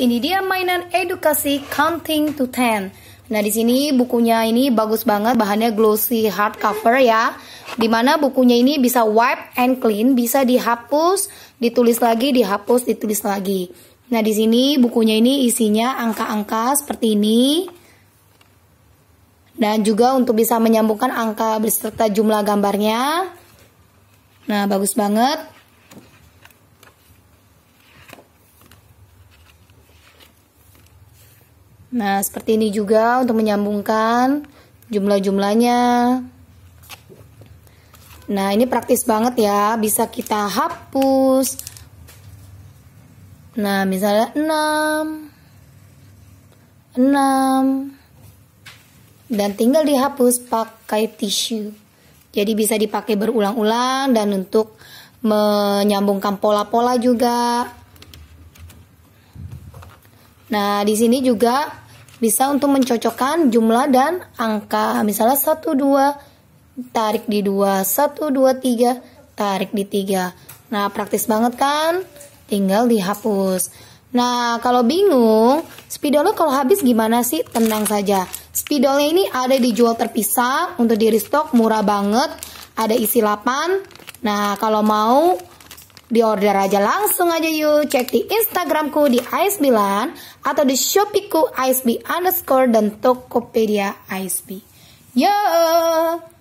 ini dia mainan edukasi Counting to Ten. Nah, di sini bukunya ini bagus banget, bahannya glossy hardcover ya. Dimana bukunya ini bisa wipe and clean, bisa dihapus, ditulis lagi, dihapus, ditulis lagi. Nah, di sini bukunya ini isinya angka-angka seperti ini. Dan juga untuk bisa menyambungkan angka beserta jumlah gambarnya. Nah, bagus banget. Nah, seperti ini juga untuk menyambungkan jumlah-jumlahnya. Nah, ini praktis banget ya, bisa kita hapus. Nah, misalnya 6 6 dan tinggal dihapus pakai tisu. Jadi bisa dipakai berulang-ulang dan untuk menyambungkan pola-pola juga Nah, di sini juga bisa untuk mencocokkan jumlah dan angka. Misalnya 1 2 tarik di 2, 1 2 3 tarik di 3. Nah, praktis banget kan? Tinggal dihapus. Nah, kalau bingung, spidolnya kalau habis gimana sih? Tenang saja. Spidolnya ini ada dijual terpisah untuk di restock murah banget, ada isi 8. Nah, kalau mau di order aja langsung aja yuk. Cek di Instagramku di ISB Lan atau di Shopeeku ISB underscore dan Tokopedia ISB. Yo!